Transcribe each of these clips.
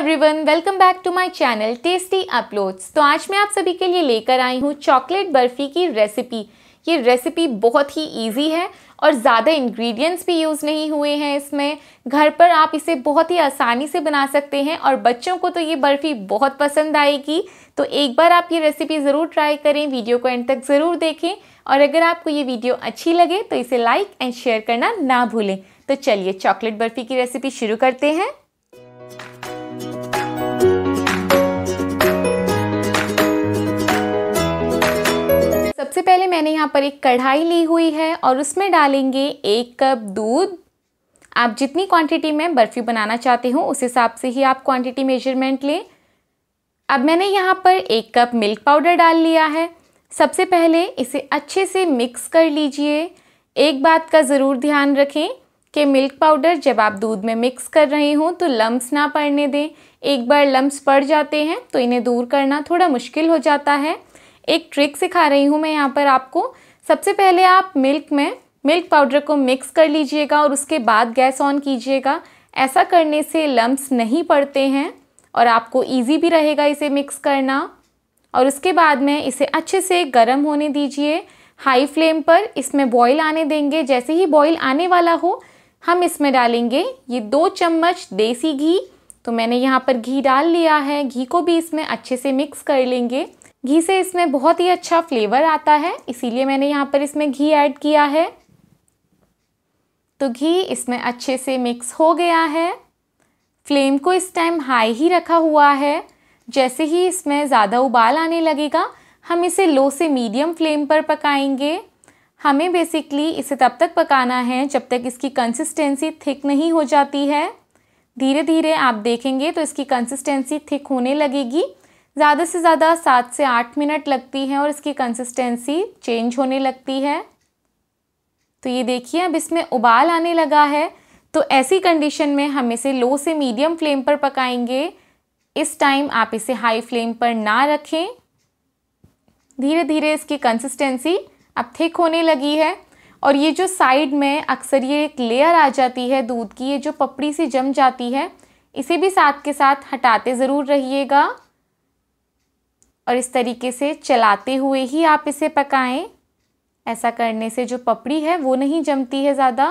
everyone welcome back to my channel tasty uploads तो आज मैं आप सभी के लिए लेकर आई हूँ चॉकलेट बर्फ़ी की रेसिपी ये रेसिपी बहुत ही इजी है और ज़्यादा इंग्रेडिएंट्स भी यूज़ नहीं हुए हैं इसमें घर पर आप इसे बहुत ही आसानी से बना सकते हैं और बच्चों को तो ये बर्फ़ी बहुत पसंद आएगी तो एक बार आप ये रेसिपी ज़रूर ट्राई करें वीडियो को एंड तक ज़रूर देखें और अगर आपको ये वीडियो अच्छी लगे तो इसे लाइक एंड शेयर करना ना भूलें तो चलिए चॉकलेट बर्फ़ी की रेसिपी शुरू करते हैं सबसे पहले मैंने यहाँ पर एक कढ़ाई ली हुई है और उसमें डालेंगे एक कप दूध आप जितनी क्वांटिटी में बर्फ़ी बनाना चाहते हो उस हिसाब से ही आप क्वांटिटी मेजरमेंट लें अब मैंने यहाँ पर एक कप मिल्क पाउडर डाल लिया है सबसे पहले इसे अच्छे से मिक्स कर लीजिए एक बात का ज़रूर ध्यान रखें कि मिल्क पाउडर जब आप दूध में मिक्स कर रहे हों तो लम्ब्स ना पड़ने दें एक बार लम्स पड़ जाते हैं तो इन्हें दूर करना थोड़ा मुश्किल हो जाता है एक ट्रिक सिखा रही हूँ मैं यहाँ पर आपको सबसे पहले आप मिल्क में मिल्क पाउडर को मिक्स कर लीजिएगा और उसके बाद गैस ऑन कीजिएगा ऐसा करने से लम्ब्स नहीं पड़ते हैं और आपको ईजी भी रहेगा इसे मिक्स करना और उसके बाद में इसे अच्छे से गर्म होने दीजिए हाई फ्लेम पर इसमें बॉईल आने देंगे जैसे ही बॉईल आने वाला हो हम इसमें डालेंगे ये दो चम्मच देसी घी तो मैंने यहाँ पर घी डाल लिया है घी को भी इसमें अच्छे से मिक्स कर लेंगे घी से इसमें बहुत ही अच्छा फ्लेवर आता है इसीलिए मैंने यहाँ पर इसमें घी ऐड किया है तो घी इसमें अच्छे से मिक्स हो गया है फ्लेम को इस टाइम हाई ही रखा हुआ है जैसे ही इसमें ज़्यादा उबाल आने लगेगा हम इसे लो से मीडियम फ्लेम पर पकाएंगे हमें बेसिकली इसे तब तक पकाना है जब तक इसकी कंसिस्टेंसी थिक नहीं हो जाती है धीरे धीरे आप देखेंगे तो इसकी कंसिस्टेंसी थिक होने लगेगी ज़्यादा से ज़्यादा सात से आठ मिनट लगती है और इसकी कंसिस्टेंसी चेंज होने लगती है तो ये देखिए अब इसमें उबाल आने लगा है तो ऐसी कंडीशन में हम इसे लो से मीडियम फ्लेम पर पकाएंगे इस टाइम आप इसे हाई फ्लेम पर ना रखें धीरे धीरे इसकी कंसिस्टेंसी अब थिक होने लगी है और ये जो साइड में अक्सर ये एक लेयर आ जाती है दूध की ये जो पपड़ी सी जम जाती है इसे भी साथ के साथ हटाते ज़रूर रहिएगा और इस तरीके से चलाते हुए ही आप इसे पकाएं ऐसा करने से जो पपड़ी है वो नहीं जमती है ज़्यादा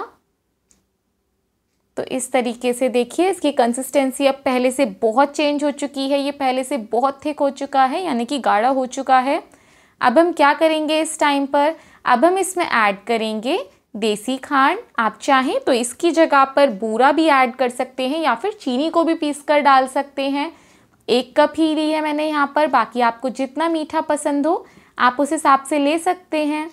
तो इस तरीके से देखिए इसकी कंसिस्टेंसी अब पहले से बहुत चेंज हो चुकी है ये पहले से बहुत थिक हो चुका है यानी कि गाढ़ा हो चुका है अब हम क्या करेंगे इस टाइम पर अब हम इसमें ऐड करेंगे देसी खांड आप चाहें तो इसकी जगह पर बूरा भी ऐड कर सकते हैं या फिर चीनी को भी पीस कर डाल सकते हैं एक कप ही ली है मैंने यहाँ पर बाकी आपको जितना मीठा पसंद हो आप उस हिसाब से ले सकते हैं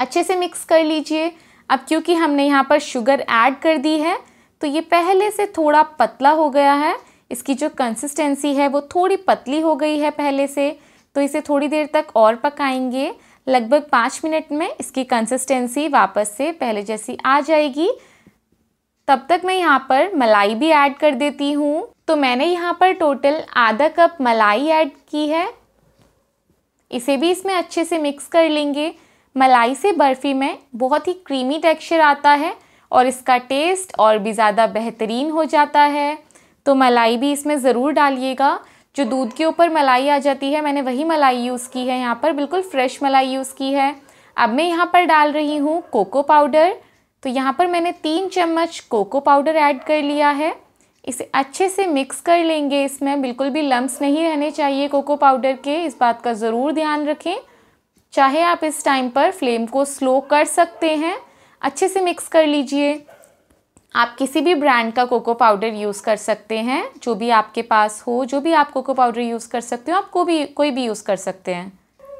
अच्छे से मिक्स कर लीजिए अब क्योंकि हमने यहाँ पर शुगर ऐड कर दी है तो ये पहले से थोड़ा पतला हो गया है इसकी जो कंसिस्टेंसी है वो थोड़ी पतली हो गई है पहले से तो इसे थोड़ी देर तक और पकाएंगे लगभग पाँच मिनट में इसकी कंसिस्टेंसी वापस से पहले जैसी आ जाएगी तब तक मैं यहाँ पर मलाई भी ऐड कर देती हूँ तो मैंने यहाँ पर टोटल आधा कप मलाई ऐड की है इसे भी इसमें अच्छे से मिक्स कर लेंगे मलाई से बर्फ़ी में बहुत ही क्रीमी टेक्सचर आता है और इसका टेस्ट और भी ज़्यादा बेहतरीन हो जाता है तो मलाई भी इसमें ज़रूर डालिएगा जो दूध के ऊपर मलाई आ जाती है मैंने वही मलाई यूज़ की है यहाँ पर बिल्कुल फ्रेश मलाई यूज़ की है अब मैं यहाँ पर डाल रही हूँ कोको पाउडर तो यहाँ पर मैंने तीन चम्मच कोको पाउडर ऐड कर लिया है इसे अच्छे से मिक्स कर लेंगे इसमें बिल्कुल भी लम्ब नहीं रहने चाहिए कोको पाउडर के इस बात का ज़रूर ध्यान रखें चाहे आप इस टाइम पर फ्लेम को स्लो कर सकते हैं अच्छे से मिक्स कर लीजिए आप किसी भी ब्रांड का कोको पाउडर यूज़ कर सकते हैं जो भी आपके पास हो जो भी आप कोको पाउडर यूज़ कर सकते हो आप को भी कोई भी यूज़ कर सकते हैं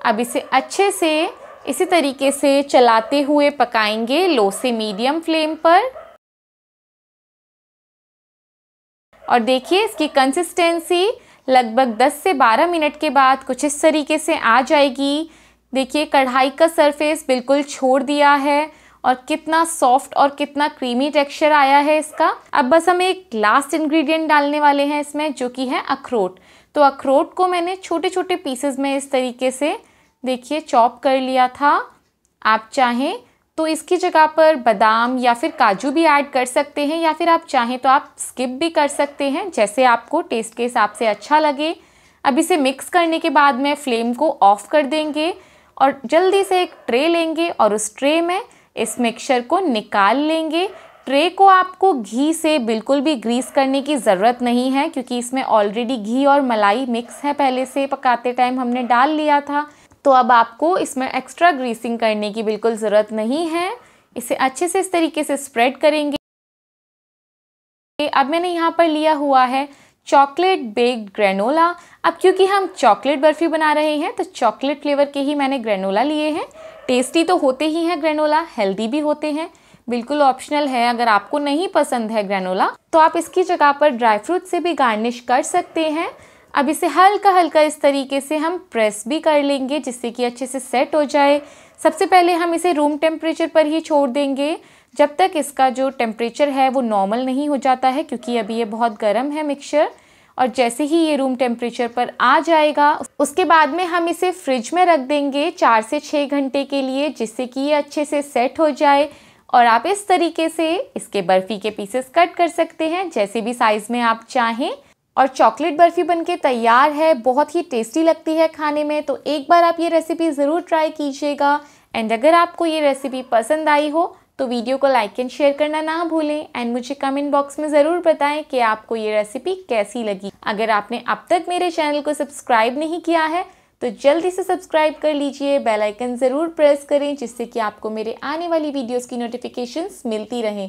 अब इसे अच्छे से इसी तरीके से चलाते हुए पकाएंगे लो से मीडियम फ्लेम पर और देखिए इसकी कंसिस्टेंसी लगभग 10 से 12 मिनट के बाद कुछ इस तरीके से आ जाएगी देखिए कढ़ाई का सरफेस बिल्कुल छोड़ दिया है और कितना सॉफ्ट और कितना क्रीमी टेक्सचर आया है इसका अब बस हम एक लास्ट इंग्रेडिएंट डालने वाले हैं इसमें जो कि है अखरोट तो अखरोट को मैंने छोटे छोटे पीसेस में इस तरीके से देखिए चॉप कर लिया था आप चाहें तो इसकी जगह पर बादाम या फिर काजू भी ऐड कर सकते हैं या फिर आप चाहें तो आप स्किप भी कर सकते हैं जैसे आपको टेस्ट के हिसाब से अच्छा लगे अब इसे मिक्स करने के बाद में फ्लेम को ऑफ़ कर देंगे और जल्दी से एक ट्रे लेंगे और उस ट्रे में इस मिक्सचर को निकाल लेंगे ट्रे को आपको घी से बिल्कुल भी ग्रीस करने की ज़रूरत नहीं है क्योंकि इसमें ऑलरेडी घी और मलाई मिक्स है पहले से पकाते टाइम हमने डाल लिया था तो अब आपको इसमें एक्स्ट्रा ग्रीसिंग करने की बिल्कुल ज़रूरत नहीं है इसे अच्छे से इस तरीके से स्प्रेड करेंगे अब मैंने यहाँ पर लिया हुआ है चॉकलेट बेक्ड ग्रेनोला अब क्योंकि हम चॉकलेट बर्फ़ी बना रहे हैं तो चॉकलेट फ्लेवर के ही मैंने ग्रेनोला लिए हैं टेस्टी तो होते ही हैं ग्रेनोला हेल्दी भी होते हैं बिल्कुल ऑप्शनल है अगर आपको नहीं पसंद है ग्रेनोला तो आप इसकी जगह पर ड्राई फ्रूट से भी गार्निश कर सकते हैं अब इसे हल्का हल्का इस तरीके से हम प्रेस भी कर लेंगे जिससे कि अच्छे से सेट हो जाए सबसे पहले हम इसे रूम टेम्परेचर पर ही छोड़ देंगे जब तक इसका जो टेम्परेचर है वो नॉर्मल नहीं हो जाता है क्योंकि अभी ये बहुत गर्म है मिक्सचर और जैसे ही ये रूम टेम्परेचर पर आ जाएगा उसके बाद में हम इसे फ्रिज में रख देंगे चार से छः घंटे के लिए जिससे कि ये अच्छे से सेट हो जाए और आप इस तरीके से इसके बर्फ़ी के पीसेस कट कर सकते हैं जैसे भी साइज़ में आप चाहें और चॉकलेट बर्फ़ी बनके तैयार है बहुत ही टेस्टी लगती है खाने में तो एक बार आप ये रेसिपी ज़रूर ट्राई कीजिएगा एंड अगर आपको ये रेसिपी पसंद आई हो तो वीडियो को लाइक एंड शेयर करना ना भूलें एंड मुझे कमेंट बॉक्स में ज़रूर बताएं कि आपको ये रेसिपी कैसी लगी अगर आपने अब तक मेरे चैनल को सब्सक्राइब नहीं किया है तो जल्दी से सब्सक्राइब कर लीजिए बेल आइकन ज़रूर प्रेस करें जिससे कि आपको मेरे आने वाली वीडियोज़ की नोटिफिकेशन मिलती रहें